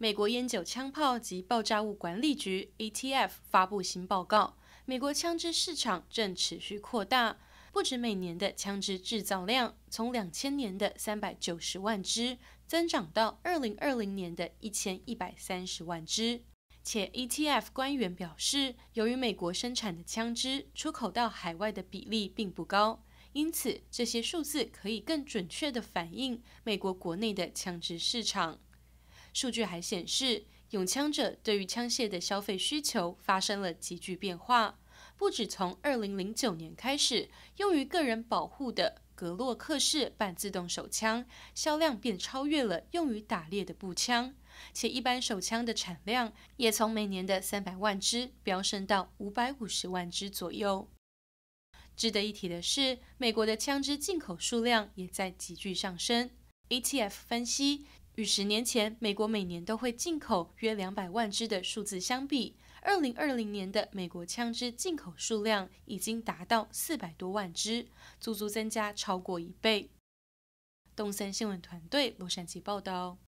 美国烟酒枪炮及爆炸物管理局 （ATF） 发布新报告，美国枪支市场正持续扩大。不止每年的枪支制造量从两千年的三百九十万支增长到二零二零年的一千一百三十万支，且 a t f 官员表示，由于美国生产的枪支出口到海外的比例并不高，因此这些数字可以更准确地反映美国国内的枪支市场。数据还显示，拥枪者对于枪械的消费需求发生了急剧变化。不止从二零零九年开始，用于个人保护的格洛克式半自动手枪销量便超越了用于打猎的步枪，且一般手枪的产量也从每年的三百万支飙升到五百五十万支左右。值得一提的是，美国的枪支进口数量也在急剧上升。ATF 分析。与十年前美国每年都会进口约两百万支的数字相比，二零二零年的美国枪支进口数量已经达到四百多万支，足足增加超过一倍。东森新闻团队洛杉矶报道。